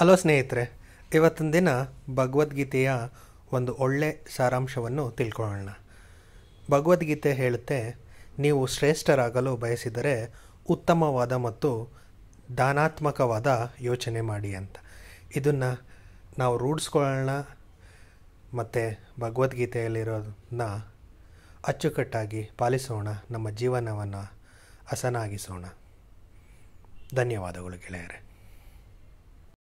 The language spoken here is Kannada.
ಹಲೋ ಸ್ನೇಹಿತರೆ ಇವತ್ತಿನ ದಿನ ಭಗವದ್ಗೀತೆಯ ಒಂದು ಒಳ್ಳೆ ಸಾರಾಂಶವನ್ನು ತಿಳ್ಕೊಳ್ಳೋಣ ಭಗವದ್ಗೀತೆ ಹೇಳುತ್ತೆ ನೀವು ಶ್ರೇಷ್ಠರಾಗಲು ಬಯಸಿದರೆ ಉತ್ತಮವಾದ ಮತ್ತು ದಾನಾತ್ಮಕವಾದ ಯೋಚನೆ ಮಾಡಿ ಅಂತ ಇದನ್ನು ನಾವು ರೂಢಿಸ್ಕೊಳ್ಳೋಣ ಮತ್ತು ಭಗವದ್ಗೀತೆಯಲ್ಲಿರೋದನ್ನ ಅಚ್ಚುಕಟ್ಟಾಗಿ ಪಾಲಿಸೋಣ ನಮ್ಮ ಜೀವನವನ್ನು ಹಸನಾಗಿಸೋಣ ಧನ್ಯವಾದಗಳು ಗೆಳೆಯರೆ